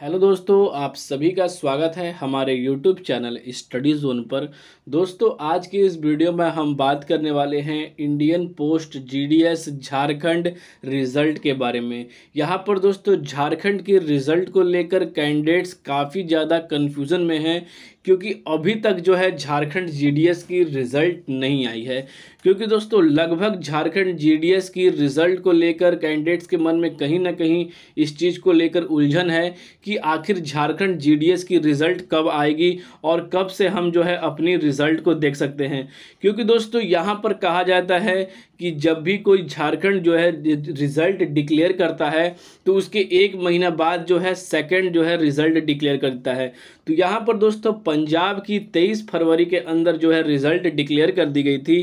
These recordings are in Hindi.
हेलो दोस्तों आप सभी का स्वागत है हमारे यूट्यूब चैनल स्टडी जोन पर दोस्तों आज की इस वीडियो में हम बात करने वाले हैं Indian Post GDS Jharkhand result के बारे में यहाँ पर दोस्तों झारखंड के रिज़ल्ट को लेकर कैंडिडेट्स काफ़ी ज़्यादा कन्फ्यूज़न में हैं क्योंकि अभी तक जो है झारखंड जीडीएस की रिज़ल्ट नहीं आई है क्योंकि दोस्तों लगभग झारखंड जीडीएस की रिज़ल्ट को लेकर कैंडिडेट्स के मन में कहीं ना कहीं इस चीज़ को लेकर उलझन है कि आखिर झारखंड जीडीएस की रिज़ल्ट कब आएगी और कब से हम जो है अपनी रिज़ल्ट को देख सकते हैं क्योंकि दोस्तों यहाँ पर कहा जाता है कि जब भी कोई झारखंड जो है रिज़ल्ट डिक्लेयर करता है तो उसके एक महीना बाद जो है सेकेंड जो है रिज़ल्ट डिक्लेयर करता है तो यहाँ पर दोस्तों पंजाब की तेईस फरवरी के अंदर जो है रिजल्ट डिक्लेयर कर दी गई थी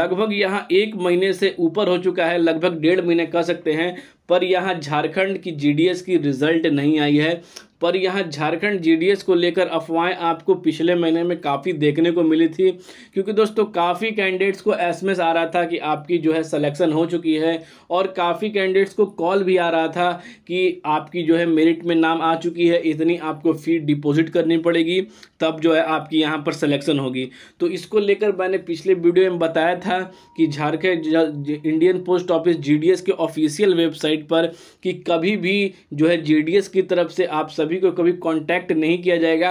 लगभग यहाँ एक महीने से ऊपर हो चुका है लगभग डेढ़ महीने कह सकते हैं पर यहाँ झारखंड की जीडीएस की रिजल्ट नहीं आई है पर यहाँ झारखंड जीडीएस को लेकर अफवाहें आपको पिछले महीने में काफ़ी देखने को मिली थी क्योंकि दोस्तों काफ़ी कैंडिडेट्स को एसएमएस आ रहा था कि आपकी जो है सिलेक्शन हो चुकी है और काफ़ी कैंडिडेट्स को कॉल भी आ रहा था कि आपकी जो है मेरिट में नाम आ चुकी है इतनी आपको फ़ी डिपोज़िट करनी पड़ेगी तब जो है आपकी यहाँ पर सिलेक्शन होगी तो इसको लेकर मैंने पिछले वीडियो में बताया था कि झारखंड इंडियन पोस्ट ऑफिस एस के ऑफिशियल वेबसाइट पर कि कभी भी जो है एस की तरफ से आप सब सभी को कभी कांटेक्ट नहीं किया जाएगा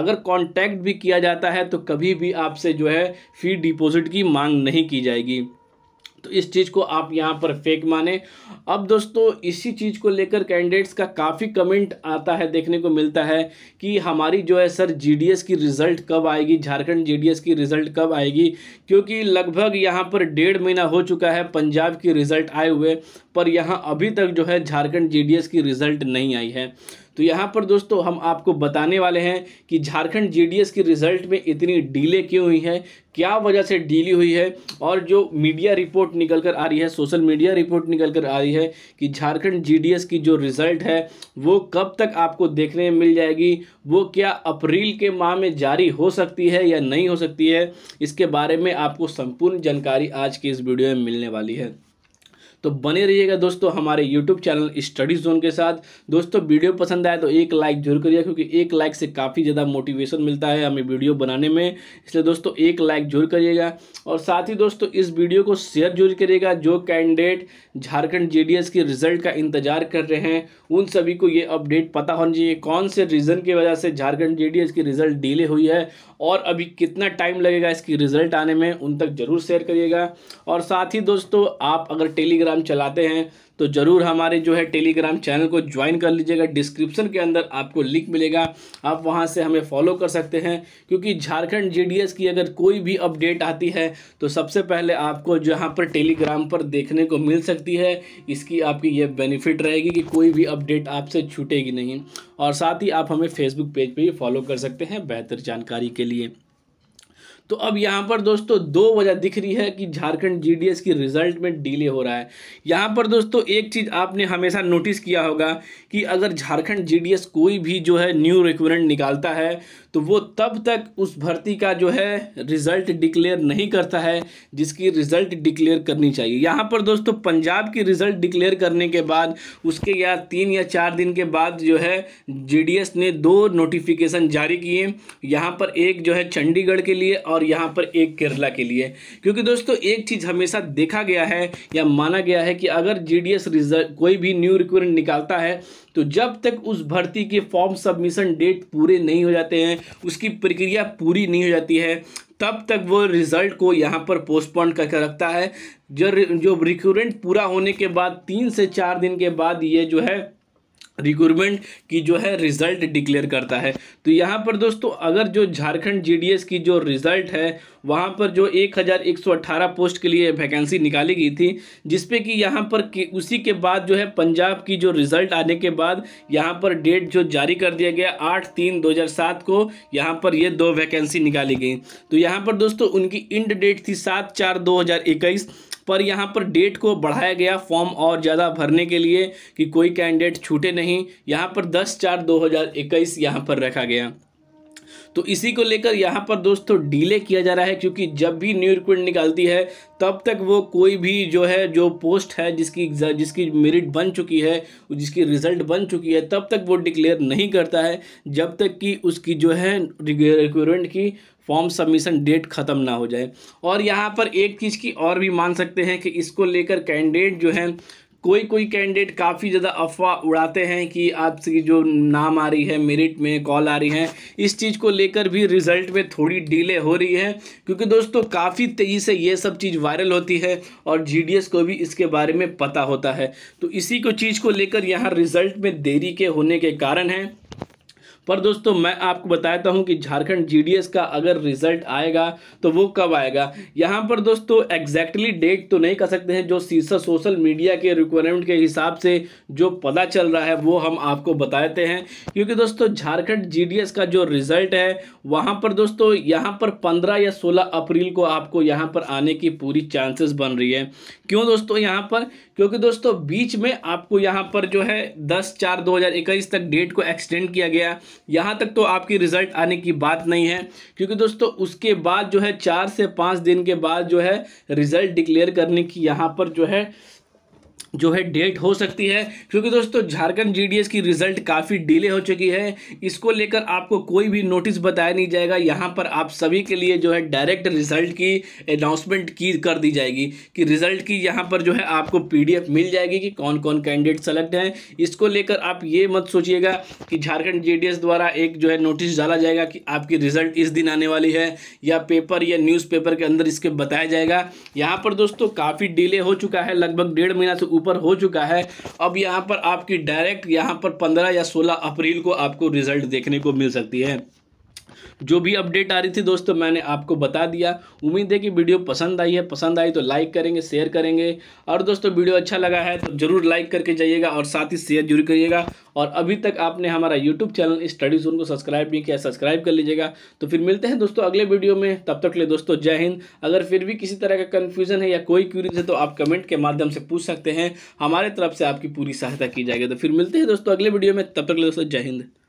अगर कांटेक्ट भी किया जाता है तो कभी भी आपसे जो है फी डिपॉजिट की मांग नहीं की जाएगी तो इस चीज़ को आप यहाँ पर फेक माने अब दोस्तों इसी चीज़ को लेकर कैंडिडेट्स का काफ़ी कमेंट आता है देखने को मिलता है कि हमारी जो है सर जीडीएस की रिज़ल्ट कब आएगी झारखंड जीडीएस की रिज़ल्ट कब आएगी क्योंकि लगभग यहाँ पर डेढ़ महीना हो चुका है पंजाब की रिज़ल्ट आए हुए पर यहाँ अभी तक जो है झारखंड जी की रिज़ल्ट नहीं आई है तो यहाँ पर दोस्तों हम आपको बताने वाले हैं कि झारखंड जीडीएस की रिज़ल्ट में इतनी डीले क्यों हुई है क्या वजह से डीली हुई है और जो मीडिया रिपोर्ट निकल कर आ रही है सोशल मीडिया रिपोर्ट निकल कर आ रही है कि झारखंड जीडीएस की जो रिज़ल्ट है वो कब तक आपको देखने में मिल जाएगी वो क्या अप्रैल के माह में जारी हो सकती है या नहीं हो सकती है इसके बारे में आपको संपूर्ण जानकारी आज की इस वीडियो में मिलने वाली है तो बने रहिएगा दोस्तों हमारे यूट्यूब चैनल स्टडी जोन के साथ दोस्तों वीडियो पसंद आए तो एक लाइक जरूर करिएगा क्योंकि एक लाइक से काफ़ी ज़्यादा मोटिवेशन मिलता है हमें वीडियो बनाने में इसलिए दोस्तों एक लाइक जरूर करिएगा और साथ ही दोस्तों इस वीडियो को शेयर जरूर करिएगा जो कैंडिडेट झारखंड जे के रिजल्ट का इंतजार कर रहे हैं उन सभी को ये अपडेट पता होना चाहिए कौन से रीज़न की वजह से झारखंड जे की रिजल्ट डीले हुई है और अभी कितना टाइम लगेगा इसकी रिजल्ट आने में उन तक ज़रूर शेयर करिएगा और साथ ही दोस्तों आप अगर टेलीग्राम टेलीग्राम चलाते हैं तो ज़रूर हमारे जो है टेलीग्राम चैनल को ज्वाइन कर लीजिएगा डिस्क्रिप्शन के अंदर आपको लिंक मिलेगा आप वहां से हमें फॉलो कर सकते हैं क्योंकि झारखंड जीडीएस की अगर कोई भी अपडेट आती है तो सबसे पहले आपको जहां पर टेलीग्राम पर देखने को मिल सकती है इसकी आपकी ये बेनिफिट रहेगी कि कोई भी अपडेट आपसे छूटेगी नहीं और साथ ही आप हमें फेसबुक पेज पर भी फॉलो कर सकते हैं बेहतर जानकारी के लिए तो अब यहाँ पर दोस्तों दो वजह दिख रही है कि झारखंड जीडीएस की रिजल्ट में डिले हो रहा है यहाँ पर दोस्तों एक चीज़ आपने हमेशा नोटिस किया होगा कि अगर झारखंड जीडीएस कोई भी जो है न्यू रिक्रूटमेंट निकालता है तो वो तब तक उस भर्ती का जो है रिज़ल्ट डिक्लेयर नहीं करता है जिसकी रिज़ल्ट डिक्लेयर करनी चाहिए यहाँ पर दोस्तों पंजाब की रिज़ल्ट डिक्लेयर करने के बाद उसके या तीन या चार दिन के बाद जो है जीडीएस ने दो नोटिफिकेशन जारी किए यहाँ पर एक जो है चंडीगढ़ के लिए और यहाँ पर एक केरला के लिए क्योंकि दोस्तों एक चीज़ हमेशा देखा गया है या माना गया है कि अगर जी रिजल्ट कोई भी न्यू रिक्रूटमेंट निकालता है तो जब तक उस भर्ती के फॉर्म सबमिशन डेट पूरे नहीं हो जाते हैं उसकी प्रक्रिया पूरी नहीं हो जाती है तब तक वो रिज़ल्ट को यहाँ पर पोस्टपोन करके रखता है जो जो रिक्रूटमेंट पूरा होने के बाद तीन से चार दिन के बाद ये जो है रिक्रूटमेंट की जो है रिज़ल्ट डिक्लेयर करता है तो यहाँ पर दोस्तों अगर जो झारखंड जीडीएस की जो रिज़ल्ट है वहाँ पर जो 1118 पोस्ट के लिए वैकेंसी निकाली गई थी जिसपे कि यहाँ पर कि उसी के बाद जो है पंजाब की जो रिज़ल्ट आने के बाद यहाँ पर डेट जो जारी कर दिया गया आठ तीन दो को यहाँ पर ये दो वैकेंसी निकाली गई तो यहाँ पर दोस्तों उनकी इंड डेट थी सात चार दो पर यहाँ पर डेट को बढ़ाया गया फॉर्म और ज़्यादा भरने के लिए कि कोई कैंडिडेट छूटे नहीं यहाँ पर दस चार दो हज़ार इक्कीस यहाँ पर रखा गया तो इसी को लेकर यहाँ पर दोस्तों डिले किया जा रहा है क्योंकि जब भी न्यू रिक्रूट निकालती है तब तक वो कोई भी जो है जो पोस्ट है जिसकी जिसकी मेरिट बन चुकी है जिसकी रिजल्ट बन चुकी है तब तक वो डिक्लेयर नहीं करता है जब तक कि उसकी जो है रिक्रूटमेंट की फॉर्म सबमिशन डेट ख़त्म ना हो जाए और यहाँ पर एक चीज़ की और भी मान सकते हैं कि इसको लेकर कैंडिडेट जो है कोई कोई कैंडिडेट काफ़ी ज़्यादा अफवाह उड़ाते हैं कि आपकी जो नाम आ रही है मेरिट में कॉल आ रही है इस चीज़ को लेकर भी रिज़ल्ट में थोड़ी डिले हो रही है क्योंकि दोस्तों काफ़ी तेज़ी से ये सब चीज़ वायरल होती है और जीडीएस को भी इसके बारे में पता होता है तो इसी को चीज़ को लेकर यहाँ रिज़ल्ट में देरी के होने के कारण है पर दोस्तों मैं आपको बताता हूँ कि झारखंड जीडीएस का अगर रिजल्ट आएगा तो वो कब आएगा यहाँ पर दोस्तों एग्जैक्टली डेट तो नहीं कर सकते हैं जो सीसा सोशल मीडिया के रिक्वायरमेंट के हिसाब से जो पता चल रहा है वो हम आपको बताते हैं क्योंकि दोस्तों झारखंड जी का जो रिजल्ट है वहाँ पर दोस्तों यहाँ पर पंद्रह या सोलह अप्रैल को आपको यहाँ पर आने की पूरी चांसेस बन रही है क्यों दोस्तों यहाँ पर क्योंकि दोस्तों बीच में आपको यहाँ पर जो है दस चार दो हज़ार इक्कीस तक डेट को एक्सटेंड किया गया यहाँ तक तो आपकी रिज़ल्ट आने की बात नहीं है क्योंकि दोस्तों उसके बाद जो है चार से पाँच दिन के बाद जो है रिज़ल्ट डिक्लेयर करने की यहाँ पर जो है जो है डेट हो सकती है क्योंकि दोस्तों झारखंड जीडीएस की रिजल्ट काफ़ी डिले हो चुकी है इसको लेकर आपको कोई भी नोटिस बताया नहीं जाएगा यहाँ पर आप सभी के लिए जो है डायरेक्ट रिजल्ट की अनाउंसमेंट की कर दी जाएगी कि रिजल्ट की यहाँ पर जो है आपको पीडीएफ मिल जाएगी कि कौन कौन कैंडिडेट सेलेक्ट हैं इसको लेकर आप ये मत सोचिएगा कि झारखंड जी द्वारा एक जो है नोटिस डाला जाएगा कि आपकी रिजल्ट इस दिन आने वाली है या पेपर या न्यूज़ के अंदर इसके बताया जाएगा यहाँ पर दोस्तों काफ़ी डिले हो चुका है लगभग डेढ़ महीना से ऊपर हो चुका है अब यहाँ पर आपकी डायरेक्ट यहाँ पर पंद्रह या सोलह अप्रैल को आपको रिजल्ट देखने को मिल सकती है जो भी अपडेट आ रही थी दोस्तों मैंने आपको बता दिया उम्मीद है कि वीडियो पसंद आई है पसंद आई तो लाइक करेंगे शेयर करेंगे और दोस्तों वीडियो अच्छा लगा है तो ज़रूर लाइक करके जाइएगा और साथ ही शेयर जरूर करिएगा और अभी तक आपने हमारा यूट्यूब चैनल स्टडी जोन को सब्सक्राइब नहीं किया सब्सक्राइब कर लीजिएगा तो फिर मिलते हैं दोस्तों अगले वीडियो में तब तक ले दोस्तों जय हिंद अगर फिर भी किसी तरह का कन्फ्यूजन है या कोई क्यूरीज है तो आप कमेंट के माध्यम से पूछ सकते हैं हमारे तरफ से आपकी पूरी सहायता की जाएगी तो फिर मिलते हैं दोस्तों अगले वीडियो में तब तक ले दोस्तों जय हिंद